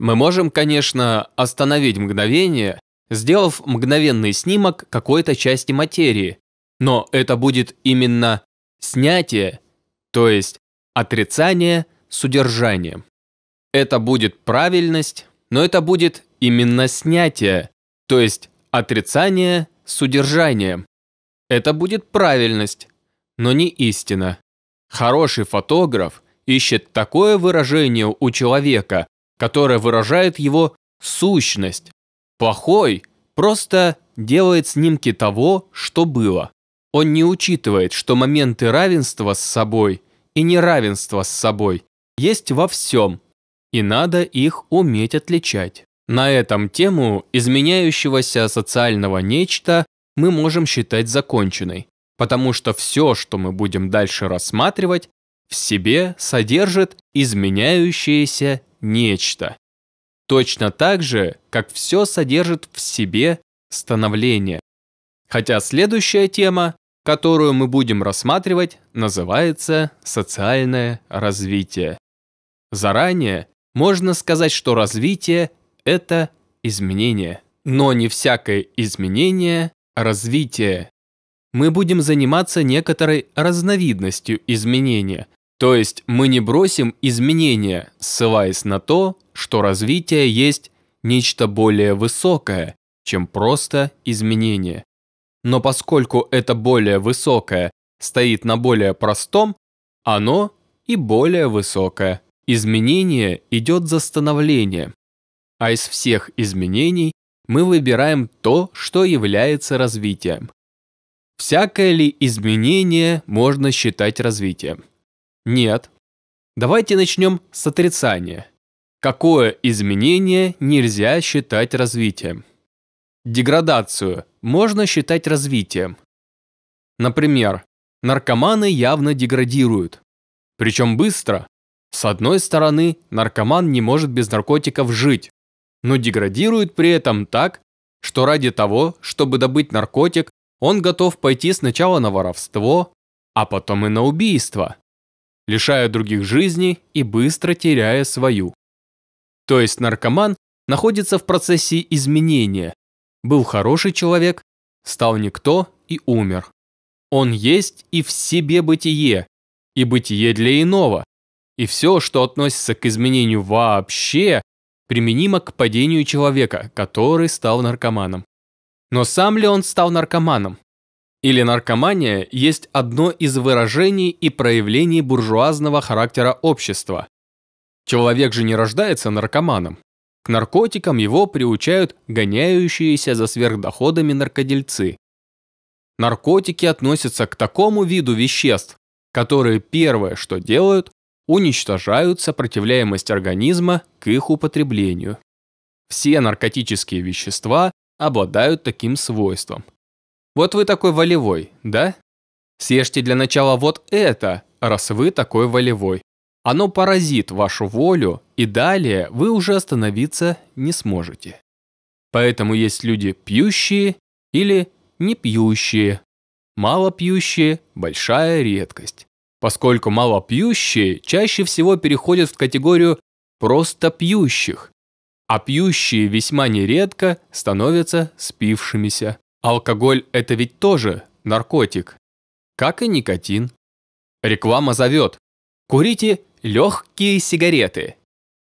Мы можем, конечно, остановить мгновение, сделав мгновенный снимок какой-то части материи, но это будет именно снятие, то есть отрицание с удержанием. Это будет правильность, но это будет именно снятие, то есть отрицание с удержанием. Это будет правильность, но не истина. Хороший фотограф ищет такое выражение у человека, которое выражает его сущность. Плохой просто делает снимки того, что было. Он не учитывает, что моменты равенства с собой и неравенства с собой есть во всем, и надо их уметь отличать. На этом тему изменяющегося социального нечто мы можем считать законченной, потому что все, что мы будем дальше рассматривать, в себе содержит изменяющееся нечто. Точно так же, как все содержит в себе становление. Хотя следующая тема, которую мы будем рассматривать, называется социальное развитие. Заранее можно сказать, что развитие – это изменение. Но не всякое изменение – развитие. Мы будем заниматься некоторой разновидностью изменения – то есть мы не бросим изменения, ссылаясь на то, что развитие есть нечто более высокое, чем просто изменение. Но поскольку это более высокое стоит на более простом, оно и более высокое. Изменение идет за становление. А из всех изменений мы выбираем то, что является развитием. Всякое ли изменение можно считать развитием? Нет. Давайте начнем с отрицания. Какое изменение нельзя считать развитием? Деградацию можно считать развитием. Например, наркоманы явно деградируют. Причем быстро. С одной стороны, наркоман не может без наркотиков жить, но деградирует при этом так, что ради того, чтобы добыть наркотик, он готов пойти сначала на воровство, а потом и на убийство лишая других жизни и быстро теряя свою. То есть наркоман находится в процессе изменения. Был хороший человек, стал никто и умер. Он есть и в себе бытие, и бытие для иного. И все, что относится к изменению вообще, применимо к падению человека, который стал наркоманом. Но сам ли он стал наркоманом? Или наркомания есть одно из выражений и проявлений буржуазного характера общества. Человек же не рождается наркоманом. К наркотикам его приучают гоняющиеся за сверхдоходами наркодельцы. Наркотики относятся к такому виду веществ, которые первое, что делают, уничтожают сопротивляемость организма к их употреблению. Все наркотические вещества обладают таким свойством – вот вы такой волевой, да? Съешьте для начала вот это, раз вы такой волевой. Оно поразит вашу волю, и далее вы уже остановиться не сможете. Поэтому есть люди пьющие или не пьющие. Мало пьющие – большая редкость, поскольку мало пьющие чаще всего переходят в категорию просто пьющих, а пьющие весьма нередко становятся спившимися. Алкоголь – это ведь тоже наркотик, как и никотин. Реклама зовет. Курите легкие сигареты.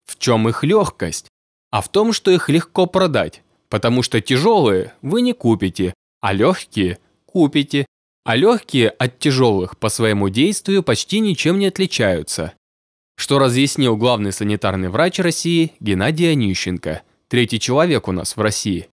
В чем их легкость? А в том, что их легко продать, потому что тяжелые вы не купите, а легкие купите. А легкие от тяжелых по своему действию почти ничем не отличаются. Что разъяснил главный санитарный врач России Геннадий Онищенко, третий человек у нас в России.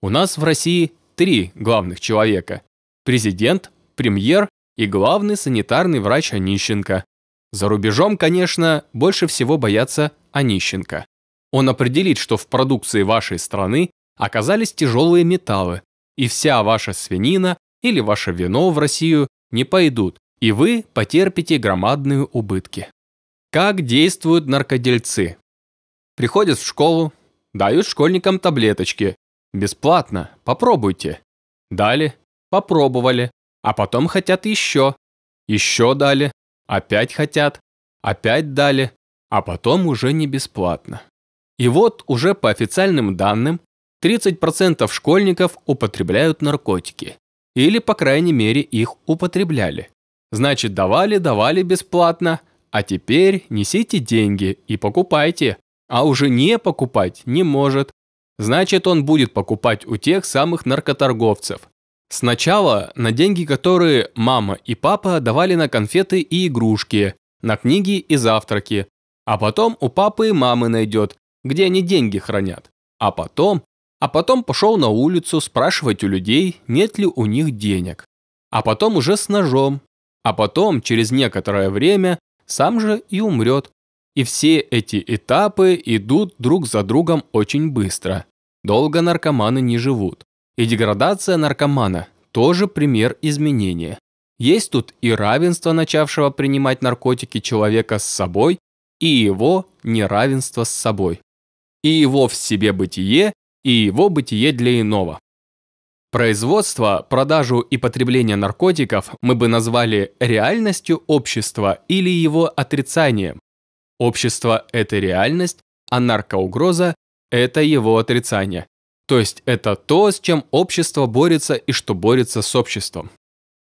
У нас в России три главных человека – президент, премьер и главный санитарный врач Онищенко. За рубежом, конечно, больше всего боятся Онищенко. Он определит, что в продукции вашей страны оказались тяжелые металлы, и вся ваша свинина или ваше вино в Россию не пойдут, и вы потерпите громадные убытки. Как действуют наркодельцы? Приходят в школу, дают школьникам таблеточки, Бесплатно, попробуйте. Дали, попробовали, а потом хотят еще. Еще дали, опять хотят, опять дали, а потом уже не бесплатно. И вот уже по официальным данным 30% школьников употребляют наркотики. Или, по крайней мере, их употребляли. Значит, давали, давали бесплатно, а теперь несите деньги и покупайте. А уже не покупать не может, Значит, он будет покупать у тех самых наркоторговцев. Сначала на деньги, которые мама и папа давали на конфеты и игрушки, на книги и завтраки. А потом у папы и мамы найдет, где они деньги хранят. А потом, а потом пошел на улицу спрашивать у людей, нет ли у них денег. А потом уже с ножом. А потом, через некоторое время, сам же и умрет. И все эти этапы идут друг за другом очень быстро. Долго наркоманы не живут. И деградация наркомана – тоже пример изменения. Есть тут и равенство начавшего принимать наркотики человека с собой, и его неравенство с собой. И его в себе бытие, и его бытие для иного. Производство, продажу и потребление наркотиков мы бы назвали реальностью общества или его отрицанием. Общество – это реальность, а наркоугроза это его отрицание. То есть это то, с чем общество борется и что борется с обществом.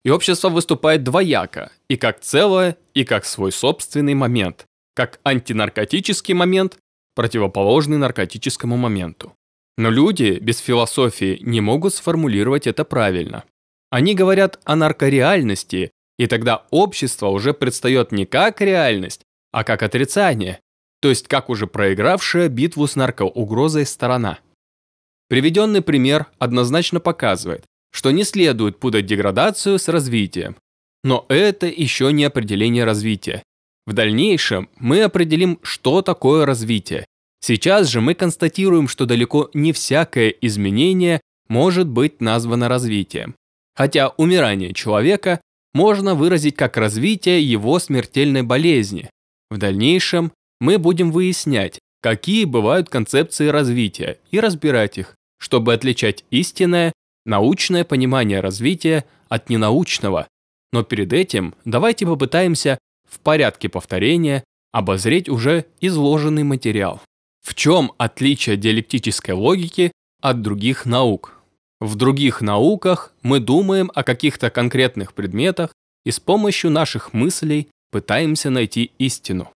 И общество выступает двояко, и как целое, и как свой собственный момент, как антинаркотический момент, противоположный наркотическому моменту. Но люди без философии не могут сформулировать это правильно. Они говорят о наркореальности, и тогда общество уже предстает не как реальность, а как отрицание то есть как уже проигравшая битву с наркоугрозой сторона. Приведенный пример однозначно показывает, что не следует путать деградацию с развитием. Но это еще не определение развития. В дальнейшем мы определим, что такое развитие. Сейчас же мы констатируем, что далеко не всякое изменение может быть названо развитием. Хотя умирание человека можно выразить как развитие его смертельной болезни. В дальнейшем мы будем выяснять, какие бывают концепции развития и разбирать их, чтобы отличать истинное, научное понимание развития от ненаучного. Но перед этим давайте попытаемся в порядке повторения обозреть уже изложенный материал. В чем отличие диалектической логики от других наук? В других науках мы думаем о каких-то конкретных предметах и с помощью наших мыслей пытаемся найти истину.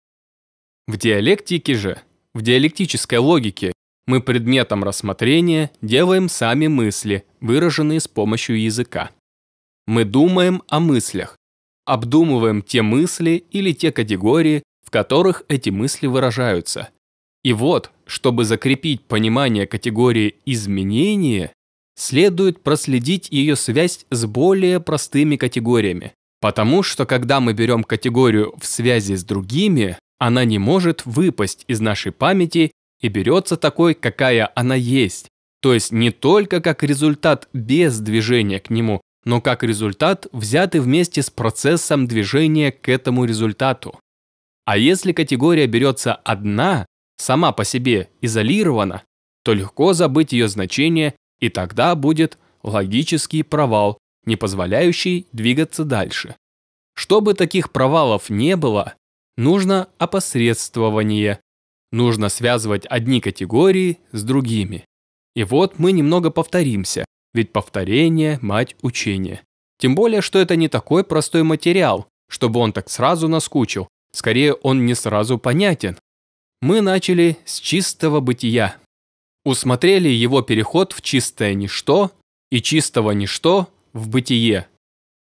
В диалектике же, в диалектической логике, мы предметом рассмотрения делаем сами мысли, выраженные с помощью языка. Мы думаем о мыслях, обдумываем те мысли или те категории, в которых эти мысли выражаются. И вот, чтобы закрепить понимание категории изменения, следует проследить ее связь с более простыми категориями. Потому что когда мы берем категорию в связи с другими, она не может выпасть из нашей памяти и берется такой, какая она есть, то есть не только как результат без движения к нему, но как результат, взятый вместе с процессом движения к этому результату. А если категория берется одна, сама по себе изолирована, то легко забыть ее значение, и тогда будет логический провал, не позволяющий двигаться дальше. Чтобы таких провалов не было, нужно опосредствование. Нужно связывать одни категории с другими. И вот мы немного повторимся, ведь повторение – мать учения. Тем более, что это не такой простой материал, чтобы он так сразу наскучил. Скорее, он не сразу понятен. Мы начали с чистого бытия. Усмотрели его переход в чистое ничто и чистого ничто в бытие.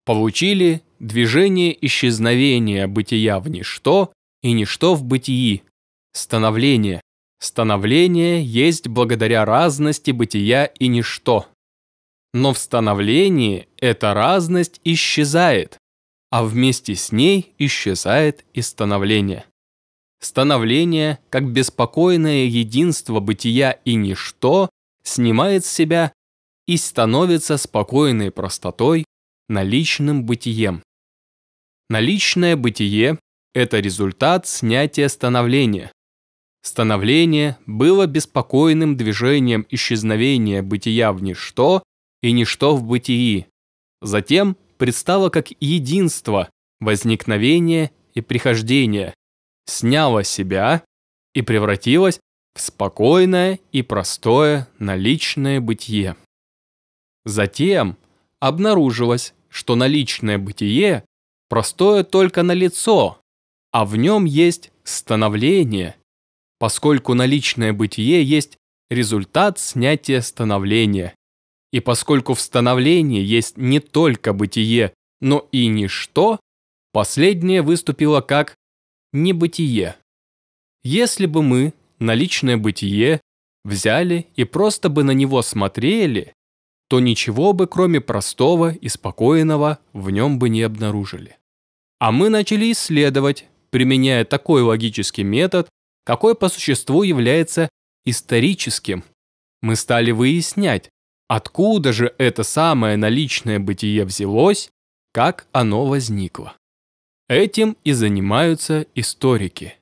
Получили Движение исчезновения бытия в ничто и ничто в бытии. Становление. Становление есть благодаря разности бытия и ничто. Но в становлении эта разность исчезает, а вместе с ней исчезает и становление. Становление, как беспокойное единство бытия и ничто, снимает с себя и становится спокойной простотой наличным бытием. Наличное бытие – это результат снятия становления. Становление было беспокойным движением исчезновения бытия в ничто и ничто в бытии. Затем предстало как единство, возникновение и прихождение, сняло себя и превратилось в спокойное и простое наличное бытие. Затем обнаружилось, что наличное бытие простое только на лицо, а в нем есть становление, поскольку наличное бытие есть результат снятия становления. И поскольку в становлении есть не только бытие, но и ничто, последнее выступило как небытие. Если бы мы наличное бытие взяли и просто бы на него смотрели, то ничего бы, кроме простого и спокойного, в нем бы не обнаружили. А мы начали исследовать, применяя такой логический метод, какой по существу является историческим. Мы стали выяснять, откуда же это самое наличное бытие взялось, как оно возникло. Этим и занимаются историки.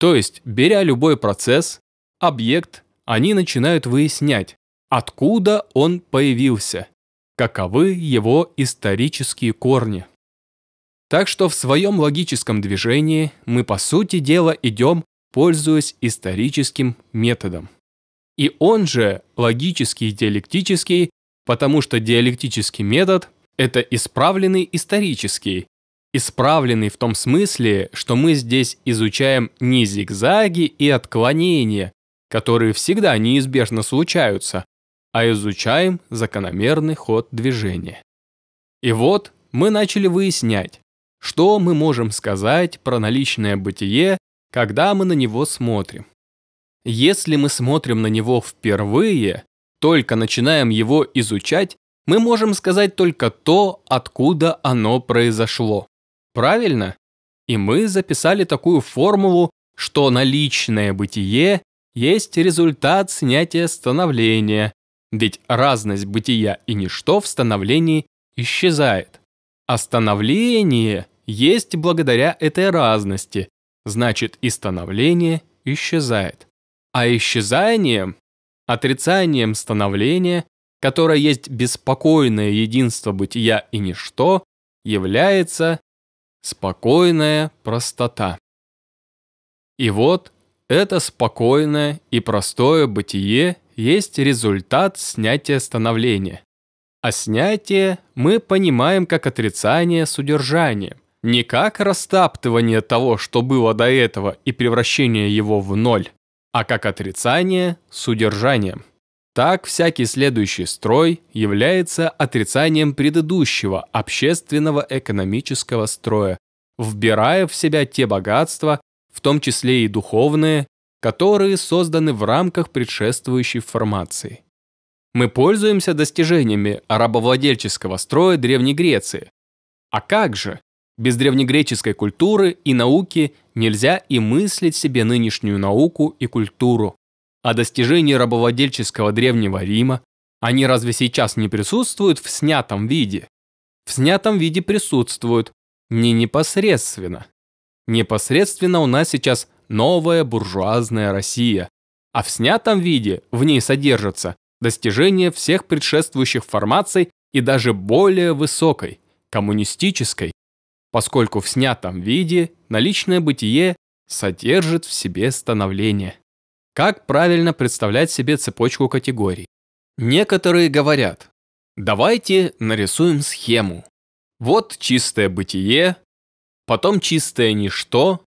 То есть, беря любой процесс, объект, они начинают выяснять, Откуда он появился? Каковы его исторические корни? Так что в своем логическом движении мы, по сути дела, идем, пользуясь историческим методом. И он же логический диалектический, потому что диалектический метод – это исправленный исторический, исправленный в том смысле, что мы здесь изучаем не зигзаги и отклонения, которые всегда неизбежно случаются, а изучаем закономерный ход движения. И вот мы начали выяснять, что мы можем сказать про наличное бытие, когда мы на него смотрим. Если мы смотрим на него впервые, только начинаем его изучать, мы можем сказать только то, откуда оно произошло. Правильно? И мы записали такую формулу, что наличное бытие есть результат снятия становления, ведь разность бытия и ничто в становлении исчезает. А становление есть благодаря этой разности, значит и становление исчезает. А исчезанием, отрицанием становления, которое есть беспокойное единство бытия и ничто, является спокойная простота. И вот это спокойное и простое бытие есть результат снятия становления. А снятие мы понимаем как отрицание с удержанием, не как растаптывание того, что было до этого, и превращение его в ноль, а как отрицание с удержанием. Так всякий следующий строй является отрицанием предыдущего общественного экономического строя, вбирая в себя те богатства, в том числе и духовные, которые созданы в рамках предшествующей формации. Мы пользуемся достижениями арабовладельческого строя Древней Греции. А как же? Без древнегреческой культуры и науки нельзя и мыслить себе нынешнюю науку и культуру. А достижения рабовладельческого Древнего Рима, они разве сейчас не присутствуют в снятом виде? В снятом виде присутствуют, не непосредственно. Непосредственно у нас сейчас новая буржуазная Россия. А в снятом виде в ней содержатся достижения всех предшествующих формаций и даже более высокой, коммунистической, поскольку в снятом виде наличное бытие содержит в себе становление. Как правильно представлять себе цепочку категорий? Некоторые говорят, давайте нарисуем схему. Вот чистое бытие, потом чистое ничто,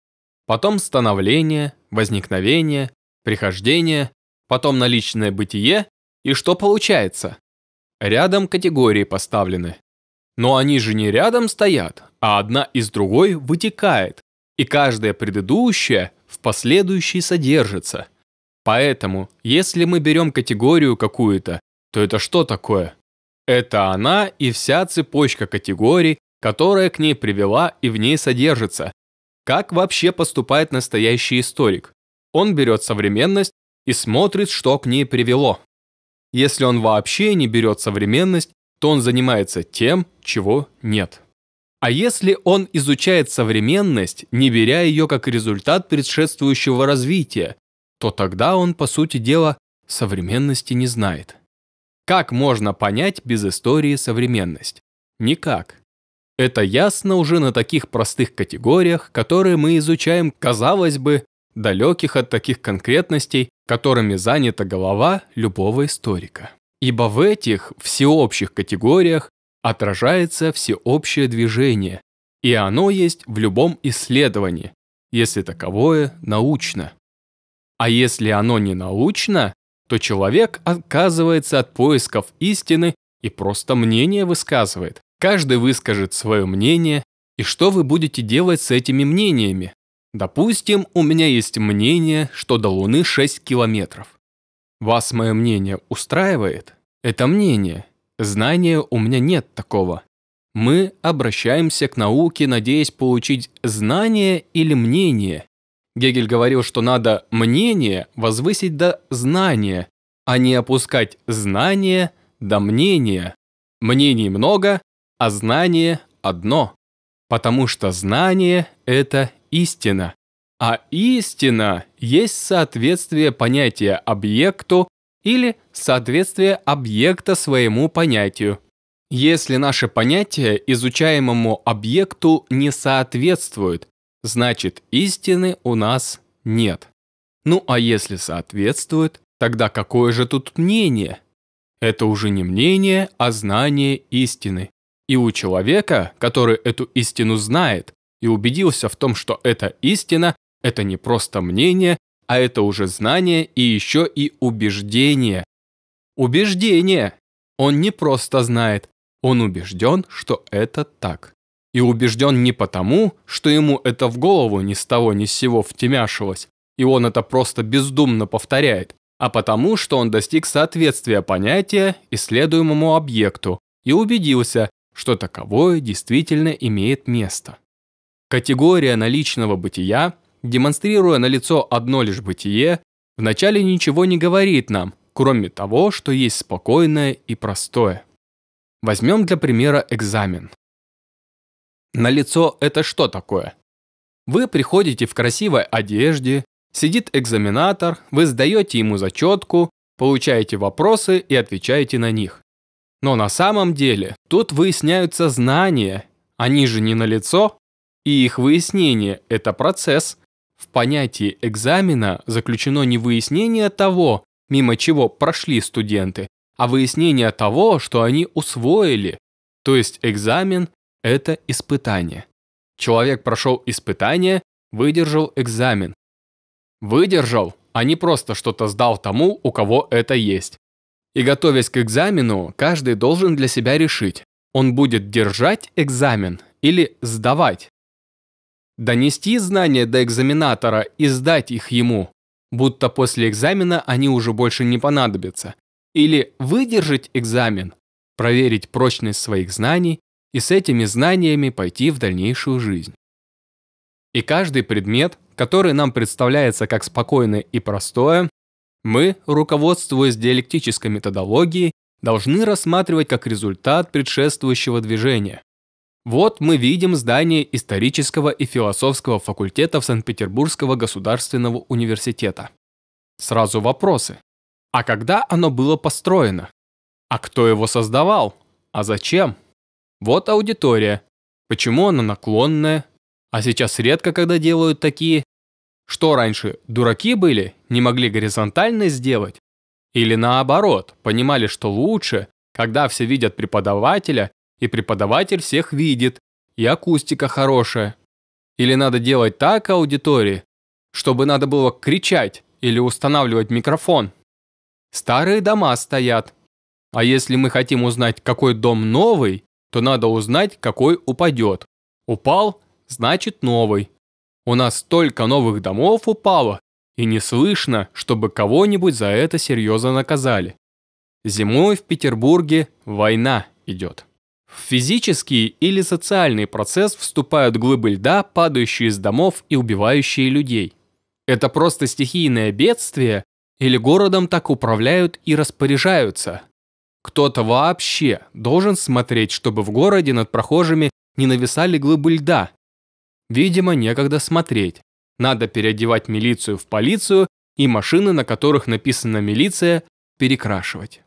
потом становление, возникновение, прихождение, потом наличное бытие, и что получается? Рядом категории поставлены. Но они же не рядом стоят, а одна из другой вытекает, и каждая предыдущая в последующей содержится. Поэтому, если мы берем категорию какую-то, то это что такое? Это она и вся цепочка категорий, которая к ней привела и в ней содержится, как вообще поступает настоящий историк? Он берет современность и смотрит, что к ней привело. Если он вообще не берет современность, то он занимается тем, чего нет. А если он изучает современность, не беря ее как результат предшествующего развития, то тогда он, по сути дела, современности не знает. Как можно понять без истории современность? Никак. Это ясно уже на таких простых категориях, которые мы изучаем, казалось бы, далеких от таких конкретностей, которыми занята голова любого историка. Ибо в этих всеобщих категориях отражается всеобщее движение, и оно есть в любом исследовании, если таковое научно. А если оно не научно, то человек отказывается от поисков истины и просто мнение высказывает, Каждый выскажет свое мнение, и что вы будете делать с этими мнениями? Допустим, у меня есть мнение, что до Луны 6 километров. Вас мое мнение устраивает? Это мнение. Знания у меня нет такого. Мы обращаемся к науке, надеясь получить знание или мнение. Гегель говорил, что надо мнение возвысить до знания, а не опускать знание до мнения. Мнений много, а знание одно, потому что знание – это истина. А истина есть соответствие понятия объекту или соответствие объекта своему понятию. Если наше понятие изучаемому объекту не соответствует, значит истины у нас нет. Ну а если соответствует, тогда какое же тут мнение? Это уже не мнение, а знание истины. И у человека, который эту истину знает и убедился в том, что это истина – это не просто мнение, а это уже знание и еще и убеждение. Убеждение! Он не просто знает, он убежден, что это так. И убежден не потому, что ему это в голову ни с того ни с сего втемяшилось, и он это просто бездумно повторяет, а потому, что он достиг соответствия понятия исследуемому объекту и убедился, что таковое действительно имеет место. Категория наличного бытия, демонстрируя на лицо одно лишь бытие, вначале ничего не говорит нам, кроме того, что есть спокойное и простое. Возьмем для примера экзамен. На лицо это что такое? Вы приходите в красивой одежде, сидит экзаменатор, вы сдаете ему зачетку, получаете вопросы и отвечаете на них. Но на самом деле тут выясняются знания, они же не на лицо, и их выяснение – это процесс. В понятии экзамена заключено не выяснение того, мимо чего прошли студенты, а выяснение того, что они усвоили. То есть экзамен – это испытание. Человек прошел испытание, выдержал экзамен. Выдержал, а не просто что-то сдал тому, у кого это есть. И готовясь к экзамену, каждый должен для себя решить, он будет держать экзамен или сдавать. Донести знания до экзаменатора и сдать их ему, будто после экзамена они уже больше не понадобятся. Или выдержать экзамен, проверить прочность своих знаний и с этими знаниями пойти в дальнейшую жизнь. И каждый предмет, который нам представляется как спокойное и простое, мы, руководствуясь диалектической методологией, должны рассматривать как результат предшествующего движения. Вот мы видим здание исторического и философского факультета Санкт-Петербургского государственного университета. Сразу вопросы. А когда оно было построено? А кто его создавал? А зачем? Вот аудитория. Почему она наклонная? А сейчас редко, когда делают такие, что раньше, дураки были, не могли горизонтально сделать? Или наоборот, понимали, что лучше, когда все видят преподавателя, и преподаватель всех видит, и акустика хорошая. Или надо делать так аудитории, чтобы надо было кричать или устанавливать микрофон. Старые дома стоят. А если мы хотим узнать, какой дом новый, то надо узнать, какой упадет. Упал – значит новый. У нас столько новых домов упало, и не слышно, чтобы кого-нибудь за это серьезно наказали. Зимой в Петербурге война идет. В физический или социальный процесс вступают глыбы льда, падающие из домов и убивающие людей. Это просто стихийное бедствие, или городом так управляют и распоряжаются. Кто-то вообще должен смотреть, чтобы в городе над прохожими не нависали глыбы льда, Видимо, некогда смотреть. Надо переодевать милицию в полицию и машины, на которых написано «милиция», перекрашивать.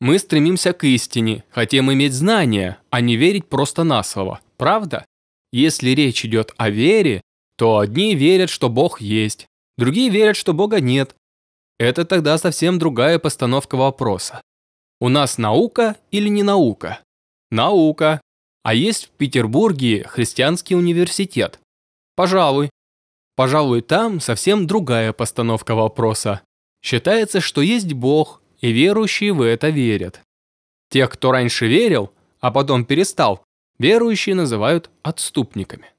Мы стремимся к истине, хотим иметь знания, а не верить просто на слово, правда? Если речь идет о вере, то одни верят, что Бог есть, другие верят, что Бога нет. Это тогда совсем другая постановка вопроса. У нас наука или не наука? Наука. А есть в Петербурге христианский университет. Пожалуй. Пожалуй, там совсем другая постановка вопроса. Считается, что есть Бог, и верующие в это верят. Тех, кто раньше верил, а потом перестал, верующие называют отступниками.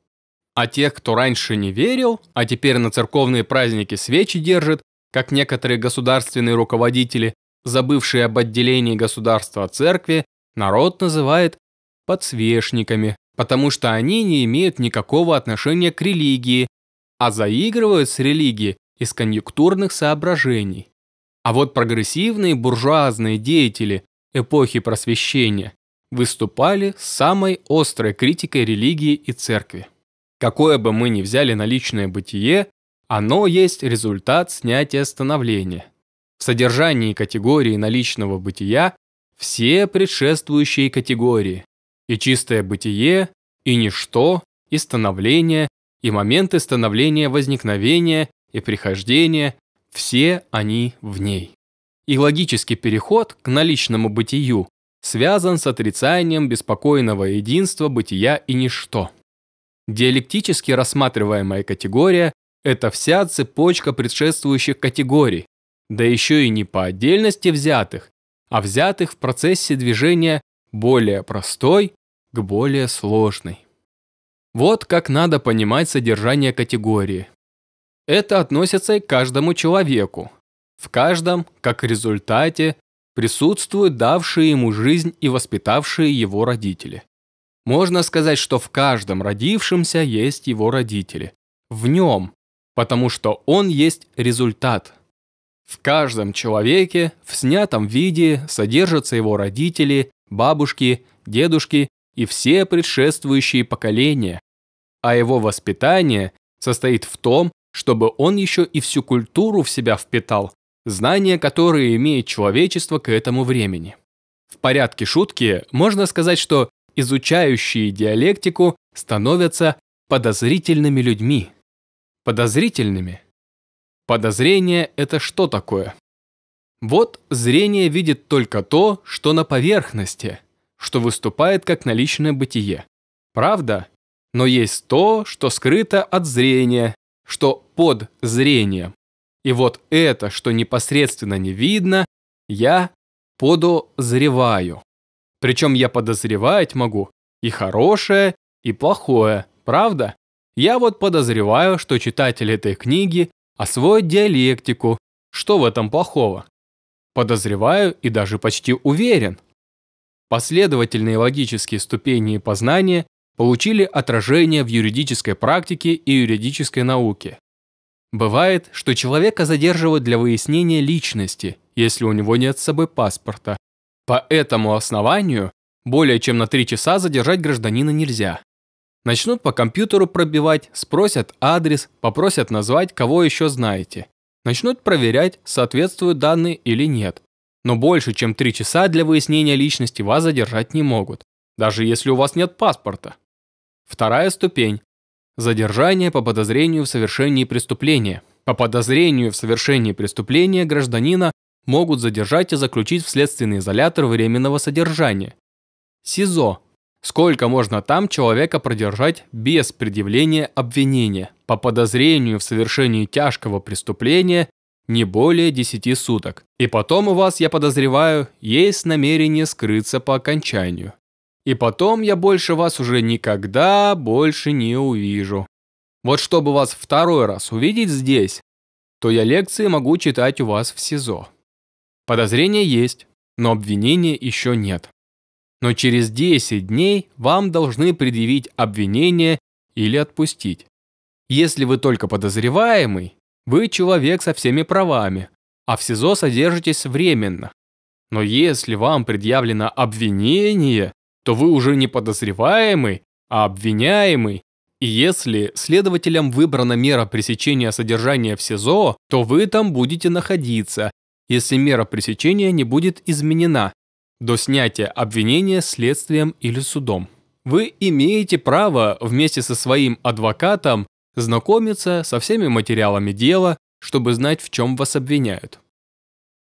А тех, кто раньше не верил, а теперь на церковные праздники свечи держит, как некоторые государственные руководители, забывшие об отделении государства от церкви, народ называет подсвечниками потому что они не имеют никакого отношения к религии, а заигрывают с религией из конъюнктурных соображений. А вот прогрессивные буржуазные деятели эпохи просвещения выступали с самой острой критикой религии и церкви. Какое бы мы ни взяли наличное бытие, оно есть результат снятия становления. В содержании категории наличного бытия все предшествующие категории, и чистое бытие, и ничто, и становление, и моменты становления возникновения и прихождения, все они в ней. И логический переход к наличному бытию связан с отрицанием беспокойного единства бытия и ничто. Диалектически рассматриваемая категория – это вся цепочка предшествующих категорий, да еще и не по отдельности взятых, а взятых в процессе движения более простой к более сложной. Вот как надо понимать содержание категории. Это относится к каждому человеку. В каждом, как результате, присутствуют давшие ему жизнь и воспитавшие его родители. Можно сказать, что в каждом родившемся есть его родители. В нем, потому что он есть результат. В каждом человеке в снятом виде содержатся его родители, бабушки, дедушки и все предшествующие поколения, а его воспитание состоит в том, чтобы он еще и всю культуру в себя впитал, знания, которые имеет человечество к этому времени. В порядке шутки можно сказать, что изучающие диалектику становятся подозрительными людьми. Подозрительными. Подозрение – это что такое? Вот зрение видит только то, что на поверхности – что выступает как наличное бытие. Правда? Но есть то, что скрыто от зрения, что под зрением. И вот это, что непосредственно не видно, я подозреваю. Причем я подозревать могу и хорошее, и плохое, правда? Я вот подозреваю, что читатель этой книги освоит диалектику. Что в этом плохого? Подозреваю и даже почти уверен. Последовательные логические ступени познания получили отражение в юридической практике и юридической науке. Бывает, что человека задерживают для выяснения личности, если у него нет с собой паспорта. По этому основанию более чем на 3 часа задержать гражданина нельзя. Начнут по компьютеру пробивать, спросят адрес, попросят назвать, кого еще знаете. Начнут проверять, соответствуют данные или нет но больше, чем 3 часа для выяснения личности вас задержать не могут, даже если у вас нет паспорта. Вторая ступень. Задержание по подозрению в совершении преступления. По подозрению в совершении преступления гражданина могут задержать и заключить в следственный изолятор временного содержания. СИЗО. Сколько можно там человека продержать без предъявления обвинения по подозрению в совершении тяжкого преступления не более 10 суток. И потом у вас, я подозреваю, есть намерение скрыться по окончанию. И потом я больше вас уже никогда больше не увижу. Вот чтобы вас второй раз увидеть здесь, то я лекции могу читать у вас в СИЗО. Подозрение есть, но обвинения еще нет. Но через 10 дней вам должны предъявить обвинение или отпустить. Если вы только подозреваемый, вы человек со всеми правами, а в СИЗО содержитесь временно. Но если вам предъявлено обвинение, то вы уже не подозреваемый, а обвиняемый. И если следователям выбрана мера пресечения содержания в СИЗО, то вы там будете находиться, если мера пресечения не будет изменена до снятия обвинения следствием или судом. Вы имеете право вместе со своим адвокатом знакомиться со всеми материалами дела, чтобы знать, в чем вас обвиняют.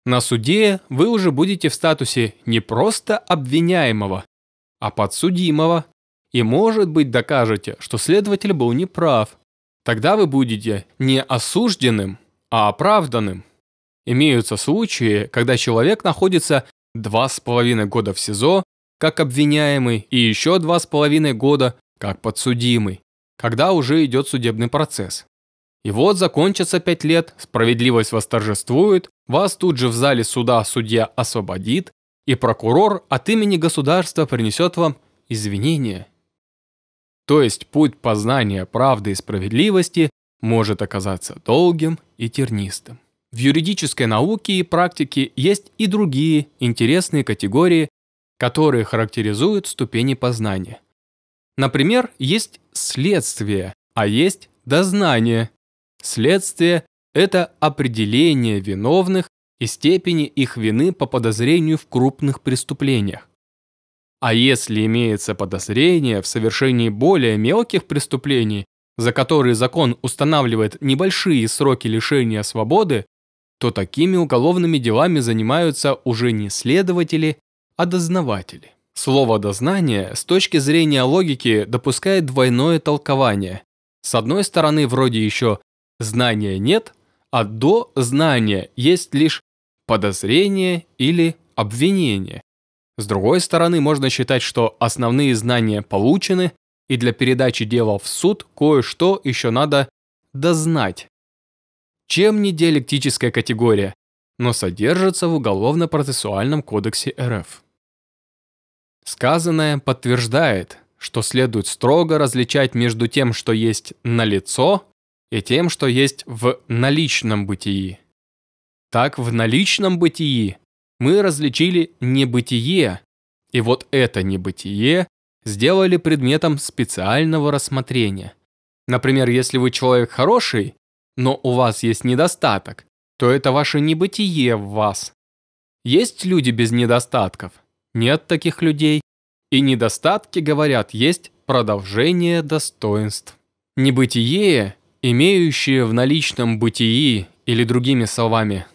На суде вы уже будете в статусе не просто обвиняемого, а подсудимого, и, может быть, докажете, что следователь был неправ. Тогда вы будете не осужденным, а оправданным. Имеются случаи, когда человек находится два с половиной года в СИЗО как обвиняемый и еще два с половиной года как подсудимый когда уже идет судебный процесс. И вот закончится пять лет, справедливость восторжествует, вас тут же в зале суда судья освободит, и прокурор от имени государства принесет вам извинения. То есть путь познания правды и справедливости может оказаться долгим и тернистым. В юридической науке и практике есть и другие интересные категории, которые характеризуют ступени познания. Например, есть следствие, а есть дознание. Следствие – это определение виновных и степени их вины по подозрению в крупных преступлениях. А если имеется подозрение в совершении более мелких преступлений, за которые закон устанавливает небольшие сроки лишения свободы, то такими уголовными делами занимаются уже не следователи, а дознаватели. Слово «дознание» с точки зрения логики допускает двойное толкование. С одной стороны, вроде еще «знания нет», а до знания есть лишь подозрение или обвинение. С другой стороны, можно считать, что основные знания получены, и для передачи дела в суд кое-что еще надо дознать. Чем не диалектическая категория, но содержится в Уголовно-процессуальном кодексе РФ. Сказанное подтверждает, что следует строго различать между тем, что есть налицо, и тем, что есть в наличном бытии. Так в наличном бытии мы различили небытие, и вот это небытие сделали предметом специального рассмотрения. Например, если вы человек хороший, но у вас есть недостаток, то это ваше небытие в вас. Есть люди без недостатков? нет таких людей, и недостатки, говорят, есть продолжение достоинств. Небытие, имеющее в наличном бытии, или другими словами,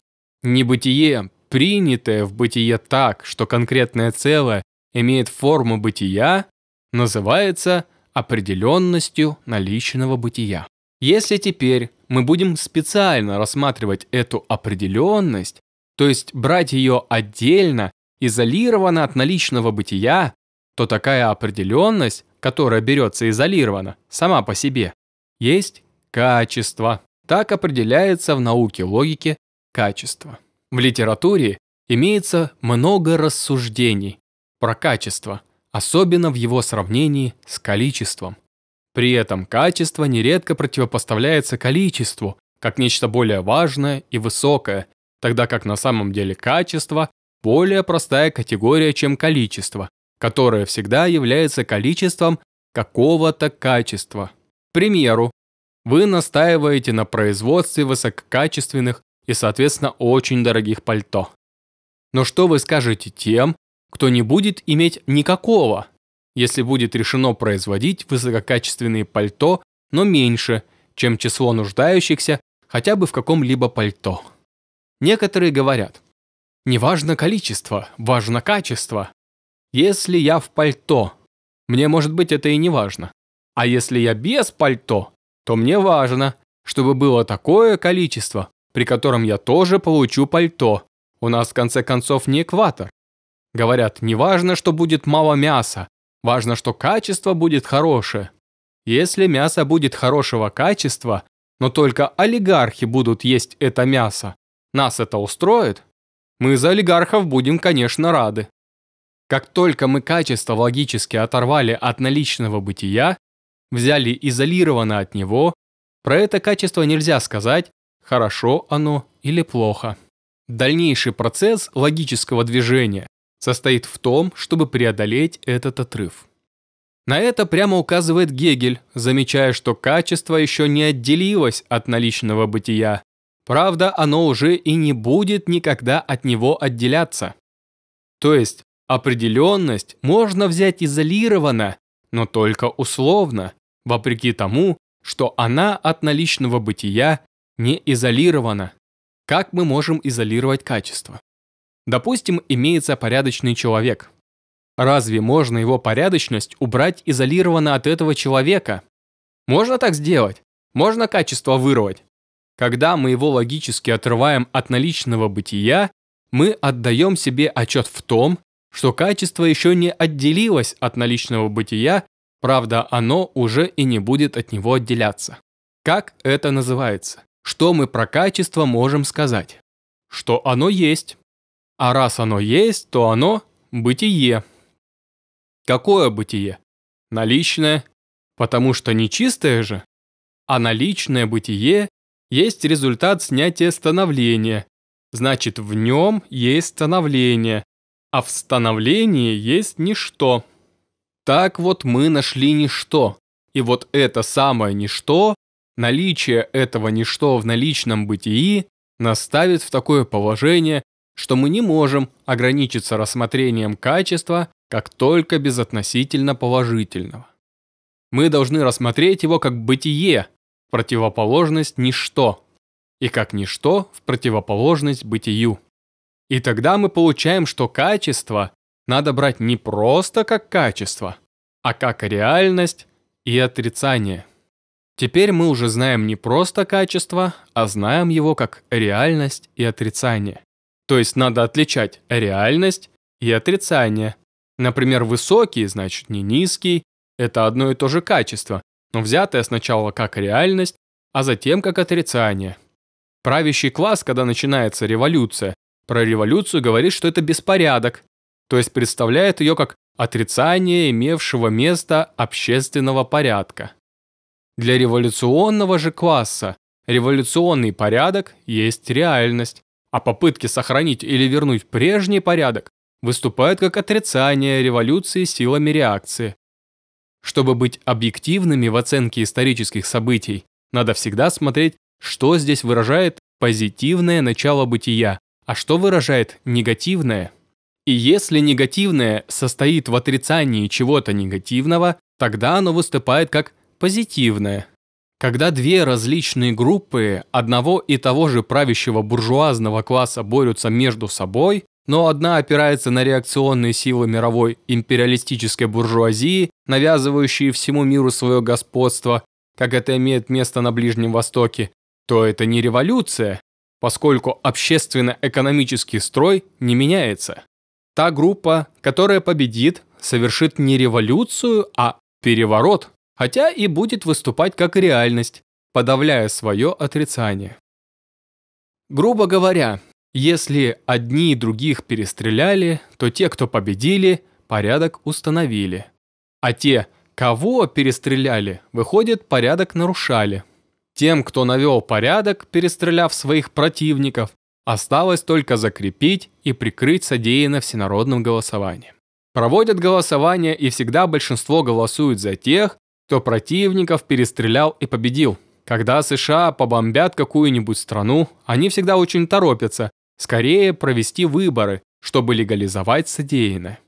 небытие, принятое в бытие так, что конкретное целое имеет форму бытия, называется определенностью наличного бытия. Если теперь мы будем специально рассматривать эту определенность, то есть брать ее отдельно изолирована от наличного бытия, то такая определенность, которая берется изолированно, сама по себе, есть качество. Так определяется в науке логики качество. В литературе имеется много рассуждений про качество, особенно в его сравнении с количеством. При этом качество нередко противопоставляется количеству, как нечто более важное и высокое, тогда как на самом деле качество более простая категория, чем количество, которое всегда является количеством какого-то качества. К примеру, вы настаиваете на производстве высококачественных и, соответственно, очень дорогих пальто. Но что вы скажете тем, кто не будет иметь никакого, если будет решено производить высококачественные пальто, но меньше, чем число нуждающихся хотя бы в каком-либо пальто? Некоторые говорят – не важно количество, важно качество. Если я в пальто, мне, может быть, это и не важно. А если я без пальто, то мне важно, чтобы было такое количество, при котором я тоже получу пальто. У нас, в конце концов, не экватор. Говорят, не важно, что будет мало мяса, важно, что качество будет хорошее. Если мясо будет хорошего качества, но только олигархи будут есть это мясо, нас это устроит? Мы за олигархов будем, конечно, рады. Как только мы качество логически оторвали от наличного бытия, взяли изолированно от него, про это качество нельзя сказать, хорошо оно или плохо. Дальнейший процесс логического движения состоит в том, чтобы преодолеть этот отрыв. На это прямо указывает Гегель, замечая, что качество еще не отделилось от наличного бытия, Правда, оно уже и не будет никогда от него отделяться. То есть, определенность можно взять изолированно, но только условно, вопреки тому, что она от наличного бытия не изолирована. Как мы можем изолировать качество? Допустим, имеется порядочный человек. Разве можно его порядочность убрать изолированно от этого человека? Можно так сделать? Можно качество вырвать? Когда мы его логически отрываем от наличного бытия, мы отдаем себе отчет в том, что качество еще не отделилось от наличного бытия, правда, оно уже и не будет от него отделяться. Как это называется? Что мы про качество можем сказать? Что оно есть. А раз оно есть, то оно – бытие. Какое бытие? Наличное, потому что не чистое же, а наличное бытие есть результат снятия становления. Значит, в нем есть становление, а в становлении есть ничто. Так вот мы нашли ничто. И вот это самое ничто, наличие этого ничто в наличном бытии, наставит в такое положение, что мы не можем ограничиться рассмотрением качества как только безотносительно положительного. Мы должны рассмотреть его как бытие, Противоположность – ничто. И как ничто в противоположность бытию. И тогда мы получаем, что качество надо брать не просто как качество, а как реальность и отрицание. Теперь мы уже знаем не просто качество, а знаем его как реальность и отрицание. То есть надо отличать реальность и отрицание. Например, высокий значит не низкий, это одно и то же качество, но взятое сначала как реальность, а затем как отрицание. Правящий класс, когда начинается революция, про революцию говорит, что это беспорядок, то есть представляет ее как отрицание имевшего место общественного порядка. Для революционного же класса революционный порядок есть реальность, а попытки сохранить или вернуть прежний порядок выступают как отрицание революции силами реакции. Чтобы быть объективными в оценке исторических событий, надо всегда смотреть, что здесь выражает позитивное начало бытия, а что выражает негативное. И если негативное состоит в отрицании чего-то негативного, тогда оно выступает как позитивное. Когда две различные группы одного и того же правящего буржуазного класса борются между собой, но одна опирается на реакционные силы мировой империалистической буржуазии, навязывающие всему миру свое господство, как это имеет место на Ближнем Востоке, то это не революция, поскольку общественно-экономический строй не меняется. Та группа, которая победит, совершит не революцию, а переворот, хотя и будет выступать как реальность, подавляя свое отрицание. Грубо говоря, если одни и других перестреляли, то те, кто победили, порядок установили. А те, кого перестреляли, выходит, порядок нарушали. Тем, кто навел порядок, перестреляв своих противников, осталось только закрепить и прикрыть содеянное всенародным голосованием. Проводят голосование, и всегда большинство голосует за тех, кто противников перестрелял и победил. Когда США побомбят какую-нибудь страну, они всегда очень торопятся, Скорее провести выборы, чтобы легализовать содеянное.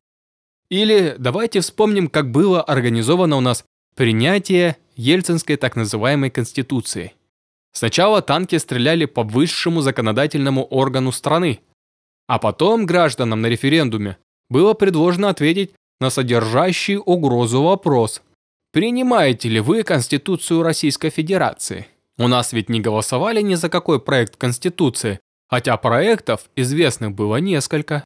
Или давайте вспомним, как было организовано у нас принятие Ельцинской так называемой Конституции. Сначала танки стреляли по высшему законодательному органу страны, а потом гражданам на референдуме было предложено ответить на содержащий угрозу вопрос. Принимаете ли вы Конституцию Российской Федерации? У нас ведь не голосовали ни за какой проект Конституции, хотя проектов известных было несколько.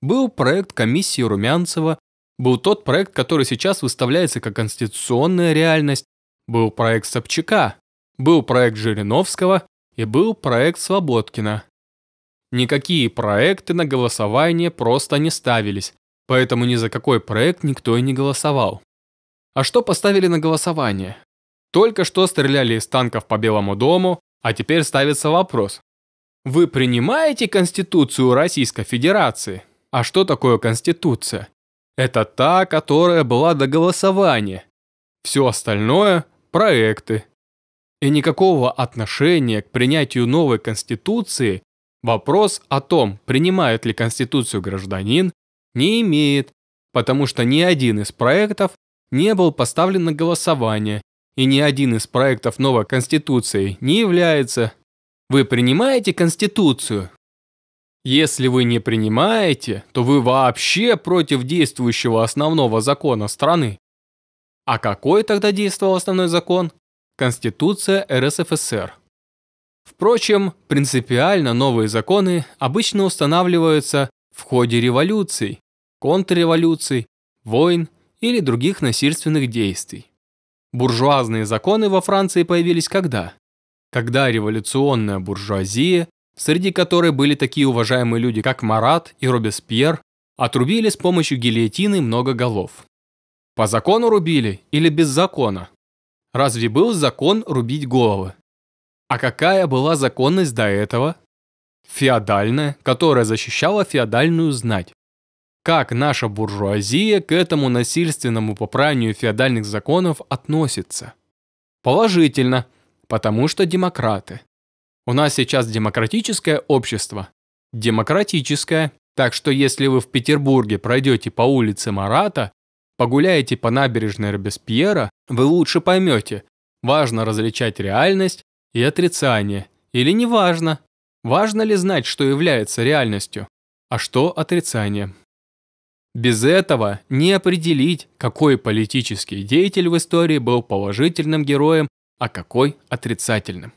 Был проект комиссии Румянцева, был тот проект, который сейчас выставляется как конституционная реальность, был проект Собчака, был проект Жириновского и был проект Свободкина. Никакие проекты на голосование просто не ставились, поэтому ни за какой проект никто и не голосовал. А что поставили на голосование? Только что стреляли из танков по Белому дому, а теперь ставится вопрос, вы принимаете Конституцию Российской Федерации? А что такое Конституция? Это та, которая была до голосования. Все остальное – проекты. И никакого отношения к принятию новой Конституции вопрос о том, принимает ли Конституцию гражданин, не имеет, потому что ни один из проектов не был поставлен на голосование, и ни один из проектов новой Конституции не является вы принимаете Конституцию? Если вы не принимаете, то вы вообще против действующего основного закона страны. А какой тогда действовал основной закон? Конституция РСФСР. Впрочем, принципиально новые законы обычно устанавливаются в ходе революций, контрреволюций, войн или других насильственных действий. Буржуазные законы во Франции появились когда? когда революционная буржуазия, среди которой были такие уважаемые люди, как Марат и Робеспьер, отрубили с помощью гильотины много голов. По закону рубили или без закона? Разве был закон рубить головы? А какая была законность до этого? Феодальная, которая защищала феодальную знать. Как наша буржуазия к этому насильственному попранию феодальных законов относится? Положительно, Потому что демократы. У нас сейчас демократическое общество. Демократическое. Так что если вы в Петербурге пройдете по улице Марата, погуляете по набережной Робеспьера, вы лучше поймете, важно различать реальность и отрицание, или не важно. Важно ли знать, что является реальностью, а что отрицанием? Без этого не определить, какой политический деятель в истории был положительным героем, а какой отрицательным.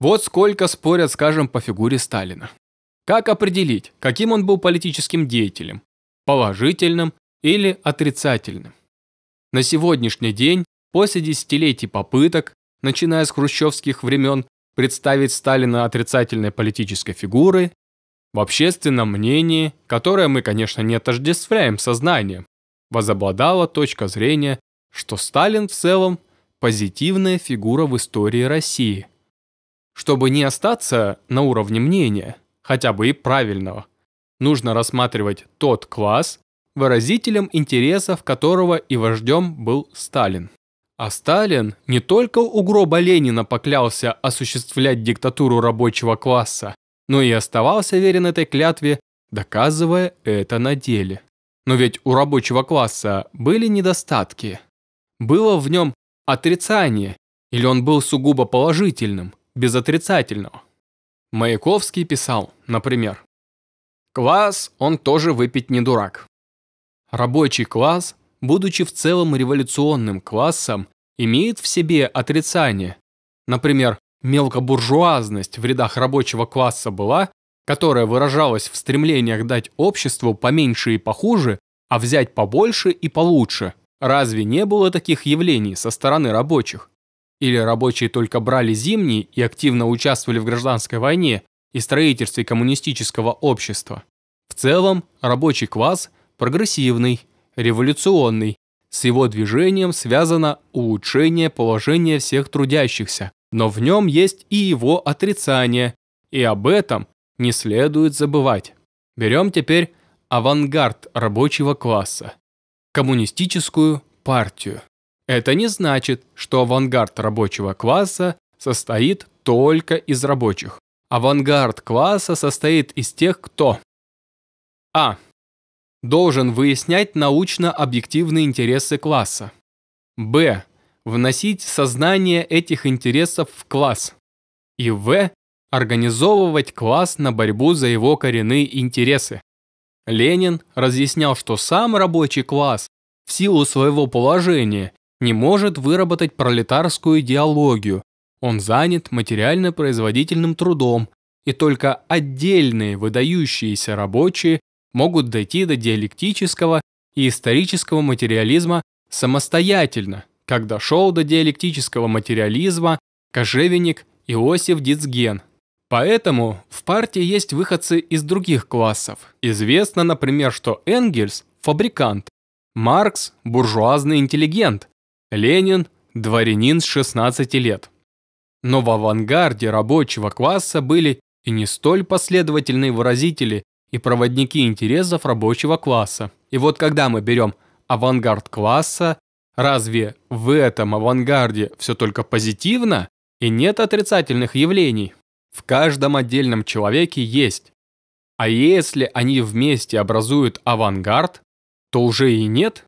Вот сколько спорят, скажем, по фигуре Сталина. Как определить, каким он был политическим деятелем? Положительным или отрицательным? На сегодняшний день, после десятилетий попыток, начиная с хрущевских времен, представить Сталина отрицательной политической фигурой, в общественном мнении, которое мы, конечно, не отождествляем сознанием, возобладала точка зрения, что Сталин в целом позитивная фигура в истории России. Чтобы не остаться на уровне мнения, хотя бы и правильного, нужно рассматривать тот класс, выразителем интересов которого и вождем был Сталин. А Сталин не только у гроба Ленина поклялся осуществлять диктатуру рабочего класса, но и оставался верен этой клятве, доказывая это на деле. Но ведь у рабочего класса были недостатки. Было в нем Отрицание. Или он был сугубо положительным, без отрицательного. Маяковский писал, например, класс он тоже выпить не дурак». Рабочий класс, будучи в целом революционным классом, имеет в себе отрицание. Например, мелкобуржуазность в рядах рабочего класса была, которая выражалась в стремлениях дать обществу поменьше и похуже, а взять побольше и получше – Разве не было таких явлений со стороны рабочих? Или рабочие только брали зимние и активно участвовали в гражданской войне и строительстве коммунистического общества? В целом, рабочий класс прогрессивный, революционный. С его движением связано улучшение положения всех трудящихся, но в нем есть и его отрицание, и об этом не следует забывать. Берем теперь авангард рабочего класса коммунистическую партию. Это не значит, что авангард рабочего класса состоит только из рабочих. Авангард класса состоит из тех, кто А. Должен выяснять научно-объективные интересы класса. Б. Вносить сознание этих интересов в класс. И В. Организовывать класс на борьбу за его коренные интересы. Ленин разъяснял, что сам рабочий класс в силу своего положения не может выработать пролетарскую идеологию. Он занят материально-производительным трудом, и только отдельные выдающиеся рабочие могут дойти до диалектического и исторического материализма самостоятельно, как дошел до диалектического материализма Кожевенник Иосиф Дицген – Поэтому в партии есть выходцы из других классов. Известно, например, что Энгельс – фабрикант, Маркс – буржуазный интеллигент, Ленин – дворянин с 16 лет. Но в авангарде рабочего класса были и не столь последовательные выразители и проводники интересов рабочего класса. И вот когда мы берем авангард класса, разве в этом авангарде все только позитивно и нет отрицательных явлений? в каждом отдельном человеке есть. А если они вместе образуют авангард, то уже и нет.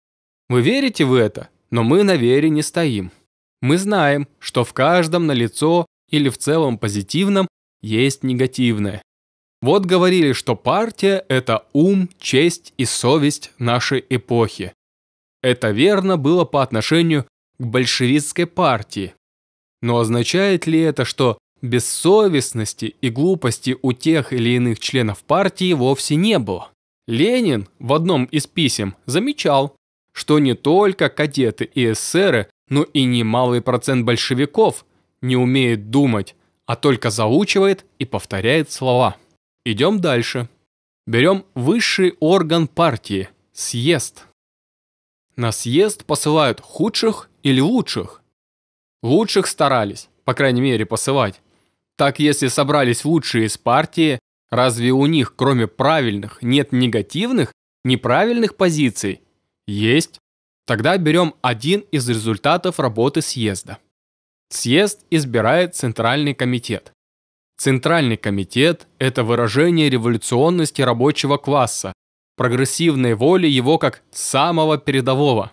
Вы верите в это, но мы на вере не стоим. Мы знаем, что в каждом налицо или в целом позитивном есть негативное. Вот говорили, что партия – это ум, честь и совесть нашей эпохи. Это верно было по отношению к большевистской партии. Но означает ли это, что Бессовестности и глупости у тех или иных членов партии вовсе не было. Ленин в одном из писем замечал, что не только кадеты и эсеры, но и немалый процент большевиков не умеет думать, а только заучивает и повторяет слова. Идем дальше. Берем высший орган партии – съезд. На съезд посылают худших или лучших. Лучших старались, по крайней мере, посылать. Так если собрались лучшие из партии, разве у них, кроме правильных, нет негативных, неправильных позиций? Есть. Тогда берем один из результатов работы съезда. Съезд избирает Центральный комитет. Центральный комитет – это выражение революционности рабочего класса, прогрессивной воли его как самого передового.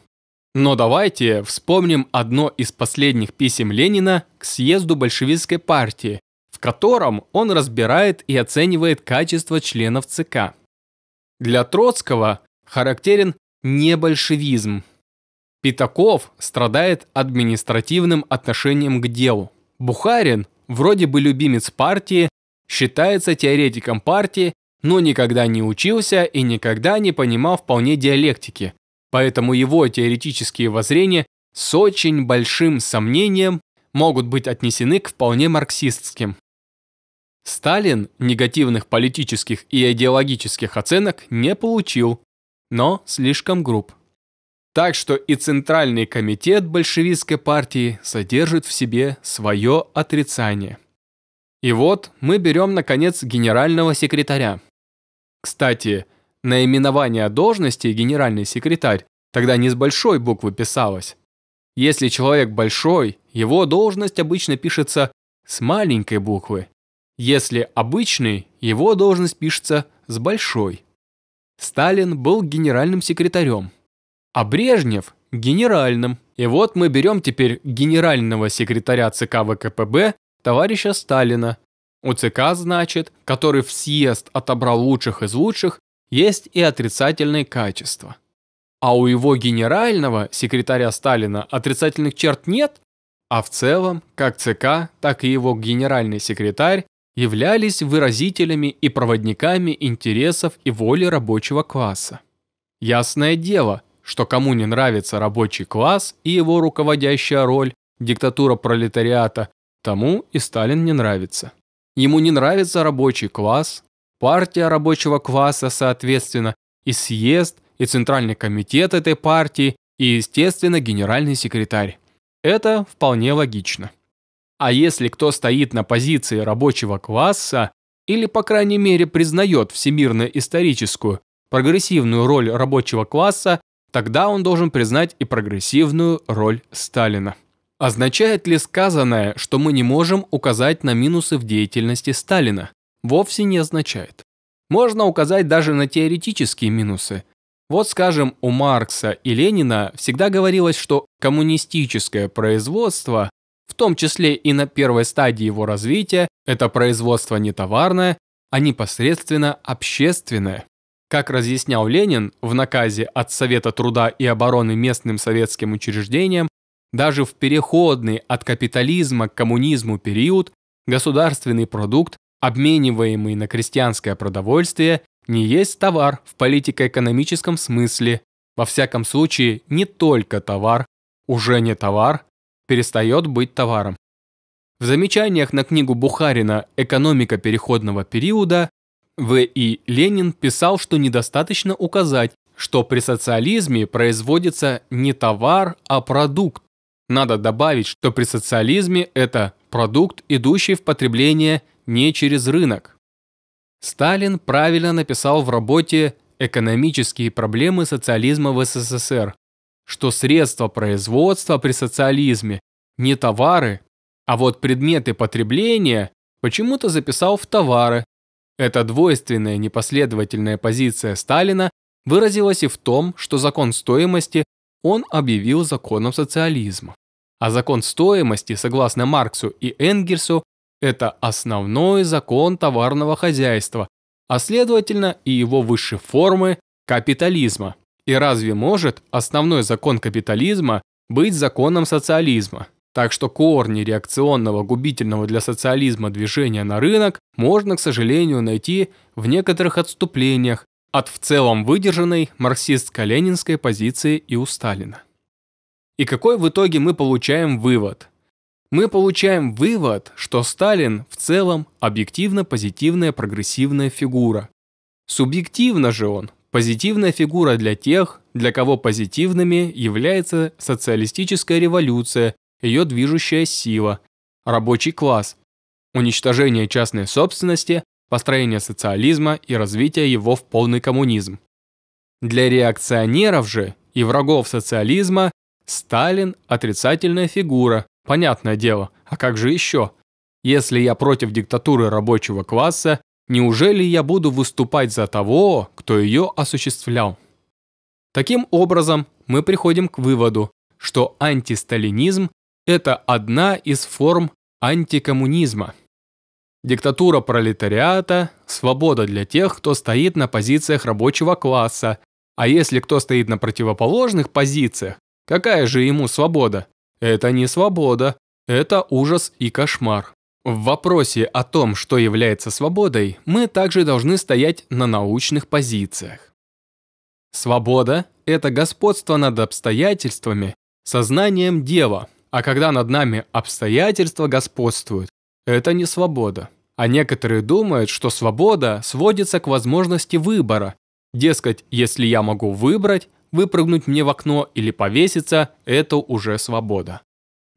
Но давайте вспомним одно из последних писем Ленина к съезду большевистской партии, котором он разбирает и оценивает качество членов ЦК. Для Троцкого характерен небольшевизм. Пятаков страдает административным отношением к делу. Бухарин, вроде бы любимец партии, считается теоретиком партии, но никогда не учился и никогда не понимал вполне диалектики, поэтому его теоретические воззрения с очень большим сомнением могут быть отнесены к вполне марксистским. Сталин негативных политических и идеологических оценок не получил, но слишком груб. Так что и Центральный комитет большевистской партии содержит в себе свое отрицание. И вот мы берем, наконец, генерального секретаря. Кстати, наименование должности «генеральный секретарь» тогда не с большой буквы писалось. Если человек большой, его должность обычно пишется с маленькой буквы если обычный, его должность пишется с большой. Сталин был генеральным секретарем, а Брежнев – генеральным. И вот мы берем теперь генерального секретаря ЦК ВКПБ товарища Сталина. У ЦК, значит, который в съезд отобрал лучших из лучших, есть и отрицательные качества. А у его генерального секретаря Сталина отрицательных черт нет? А в целом, как ЦК, так и его генеральный секретарь являлись выразителями и проводниками интересов и воли рабочего класса. Ясное дело, что кому не нравится рабочий класс и его руководящая роль, диктатура пролетариата, тому и Сталин не нравится. Ему не нравится рабочий класс, партия рабочего класса, соответственно, и съезд, и Центральный комитет этой партии, и, естественно, генеральный секретарь. Это вполне логично. А если кто стоит на позиции рабочего класса, или, по крайней мере, признает всемирно-историческую, прогрессивную роль рабочего класса, тогда он должен признать и прогрессивную роль Сталина. Означает ли сказанное, что мы не можем указать на минусы в деятельности Сталина? Вовсе не означает. Можно указать даже на теоретические минусы. Вот, скажем, у Маркса и Ленина всегда говорилось, что коммунистическое производство в том числе и на первой стадии его развития, это производство не товарное, а непосредственно общественное. Как разъяснял Ленин в наказе от Совета труда и обороны местным советским учреждениям, даже в переходный от капитализма к коммунизму период государственный продукт, обмениваемый на крестьянское продовольствие, не есть товар в политико-экономическом смысле, во всяком случае не только товар, уже не товар, перестает быть товаром. В замечаниях на книгу Бухарина «Экономика переходного периода» В.И. Ленин писал, что недостаточно указать, что при социализме производится не товар, а продукт. Надо добавить, что при социализме это продукт, идущий в потребление не через рынок. Сталин правильно написал в работе «Экономические проблемы социализма в СССР», что средства производства при социализме не товары, а вот предметы потребления почему-то записал в товары. Эта двойственная непоследовательная позиция Сталина выразилась и в том, что закон стоимости он объявил законом социализма. А закон стоимости, согласно Марксу и Энгельсу, это основной закон товарного хозяйства, а следовательно и его высшей формы – капитализма. И разве может основной закон капитализма быть законом социализма? Так что корни реакционного губительного для социализма движения на рынок можно, к сожалению, найти в некоторых отступлениях от в целом выдержанной марксистско-ленинской позиции и у Сталина. И какой в итоге мы получаем вывод? Мы получаем вывод, что Сталин в целом объективно позитивная прогрессивная фигура. Субъективно же он Позитивная фигура для тех, для кого позитивными является социалистическая революция, ее движущая сила, рабочий класс, уничтожение частной собственности, построение социализма и развитие его в полный коммунизм. Для реакционеров же и врагов социализма Сталин – отрицательная фигура, понятное дело, а как же еще? Если я против диктатуры рабочего класса, Неужели я буду выступать за того, кто ее осуществлял? Таким образом, мы приходим к выводу, что антисталинизм – это одна из форм антикоммунизма. Диктатура пролетариата – свобода для тех, кто стоит на позициях рабочего класса, а если кто стоит на противоположных позициях, какая же ему свобода? Это не свобода, это ужас и кошмар. В вопросе о том, что является свободой, мы также должны стоять на научных позициях. Свобода – это господство над обстоятельствами, сознанием дела, а когда над нами обстоятельства господствуют, это не свобода. А некоторые думают, что свобода сводится к возможности выбора. Дескать, если я могу выбрать, выпрыгнуть мне в окно или повеситься, это уже свобода.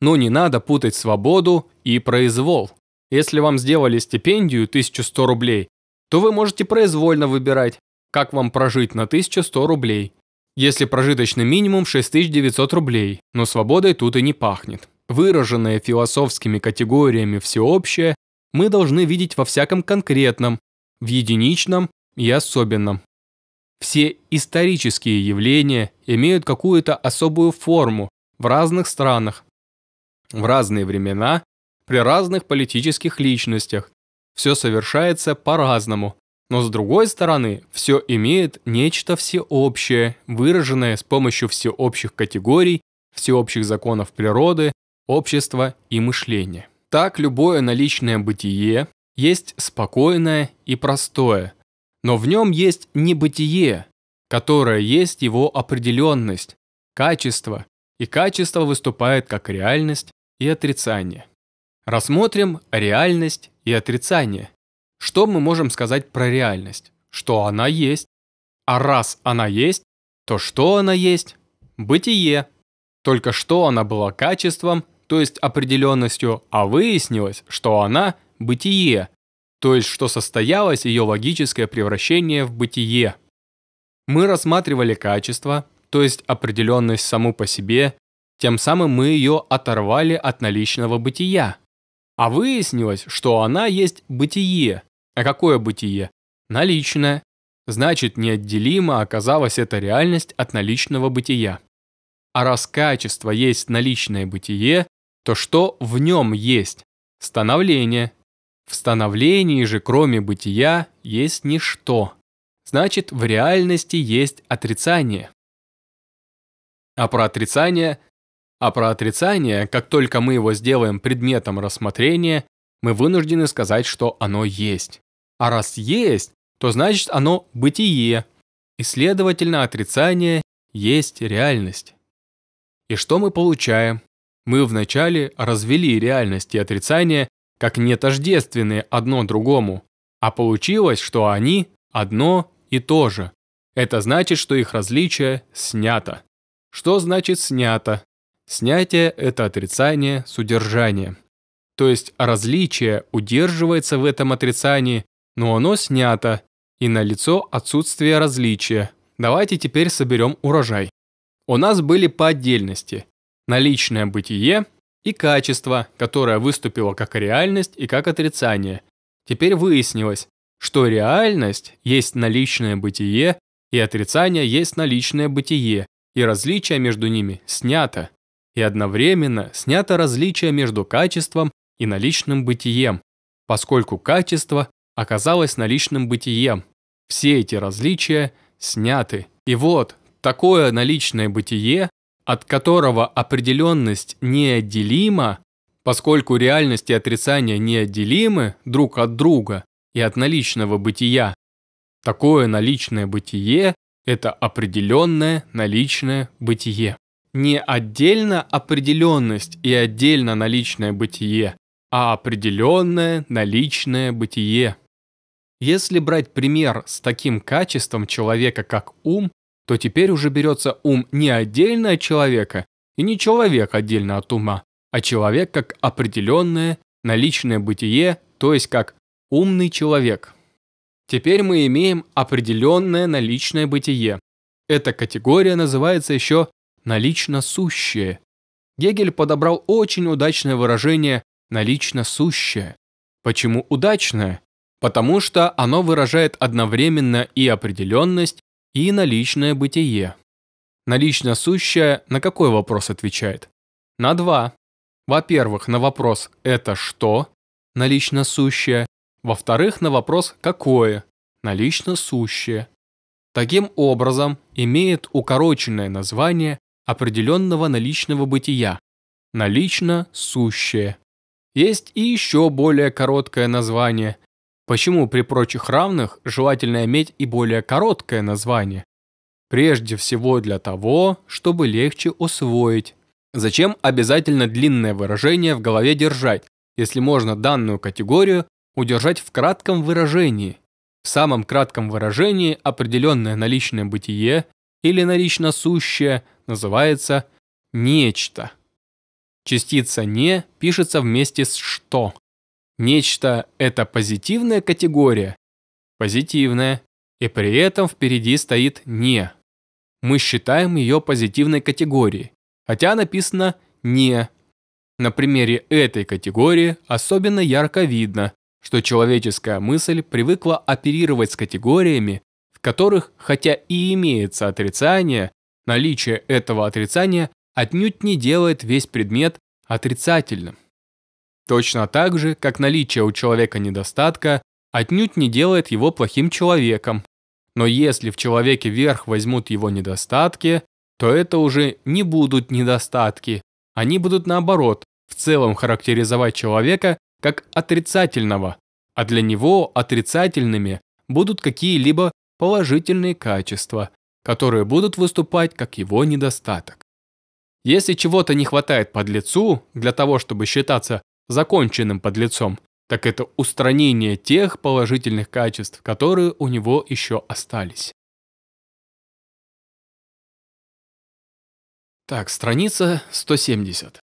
Но ну, не надо путать свободу и произвол. Если вам сделали стипендию 1100 рублей, то вы можете произвольно выбирать, как вам прожить на 1100 рублей. Если прожиточный минимум 6900 рублей, но свободой тут и не пахнет. Выраженное философскими категориями всеобщее мы должны видеть во всяком конкретном, в единичном и особенном. Все исторические явления имеют какую-то особую форму в разных странах, в разные времена, при разных политических личностях. Все совершается по-разному. Но с другой стороны, все имеет нечто всеобщее, выраженное с помощью всеобщих категорий, всеобщих законов природы, общества и мышления. Так любое наличное бытие есть спокойное и простое, но в нем есть небытие, которое есть его определенность, качество, и качество выступает как реальность и отрицание. Рассмотрим реальность и отрицание. Что мы можем сказать про реальность? Что она есть. А раз она есть, то что она есть? Бытие. Только что она была качеством, то есть определенностью, а выяснилось, что она – бытие, то есть что состоялось ее логическое превращение в бытие. Мы рассматривали качество, то есть определенность саму по себе, тем самым мы ее оторвали от наличного бытия. А выяснилось, что она есть бытие. А какое бытие? Наличное. Значит, неотделимо оказалась эта реальность от наличного бытия. А раз качество есть наличное бытие, то что в нем есть? Становление. В становлении же, кроме бытия, есть ничто. Значит, в реальности есть отрицание. А про отрицание? А про отрицание, как только мы его сделаем предметом рассмотрения, мы вынуждены сказать, что оно есть. А раз есть, то значит оно бытие. И следовательно, отрицание есть реальность. И что мы получаем? Мы вначале развели реальность и отрицание как нетождественные одно другому, а получилось, что они одно и то же. Это значит, что их различие снято. Что значит снято? Снятие – это отрицание с То есть различие удерживается в этом отрицании, но оно снято, и налицо отсутствие различия. Давайте теперь соберем урожай. У нас были по отдельности наличное бытие и качество, которое выступило как реальность и как отрицание. Теперь выяснилось, что реальность есть наличное бытие и отрицание есть наличное бытие, и различие между ними снято, и одновременно снято различие между качеством и наличным бытием, поскольку качество оказалось наличным бытием. Все эти различия сняты. И вот такое наличное бытие, от которого определенность неотделима, поскольку реальность и отрицание неотделимы друг от друга и от наличного бытия, такое наличное бытие это определенное наличное бытие. Не отдельно определенность и отдельно наличное бытие, а определенное наличное бытие. Если брать пример с таким качеством человека, как ум, то теперь уже берется ум не отдельно от человека, и не человек отдельно от ума, а человек как определенное наличное бытие, то есть как умный человек. Теперь мы имеем определенное наличное бытие. Эта категория называется еще «налично сущее». Гегель подобрал очень удачное выражение «налично сущее». Почему удачное? Потому что оно выражает одновременно и определенность, и наличное бытие. Налично сущее на какой вопрос отвечает? На два. Во-первых, на вопрос «это что?» налично сущее, во-вторых, на вопрос «какое?» налично сущее. Таким образом, имеет укороченное название определенного наличного бытия – налично сущее. Есть и еще более короткое название. Почему при прочих равных желательно иметь и более короткое название? Прежде всего для того, чтобы легче усвоить. Зачем обязательно длинное выражение в голове держать, если можно данную категорию удержать в кратком выражении, в самом кратком выражении определенное наличное бытие или налично сущее называется «нечто». Частица «не» пишется вместе с «что». Нечто – это позитивная категория, позитивная, и при этом впереди стоит «не». Мы считаем ее позитивной категорией, хотя написано «не». На примере этой категории особенно ярко видно, что человеческая мысль привыкла оперировать с категориями, в которых, хотя и имеется отрицание, наличие этого отрицания отнюдь не делает весь предмет отрицательным. Точно так же, как наличие у человека недостатка отнюдь не делает его плохим человеком. Но если в человеке вверх возьмут его недостатки, то это уже не будут недостатки. Они будут наоборот в целом характеризовать человека как отрицательного, а для него отрицательными будут какие-либо положительные качества, которые будут выступать как его недостаток. Если чего-то не хватает подлецу для того, чтобы считаться законченным подлецом, так это устранение тех положительных качеств, которые у него еще остались. Так, страница 170.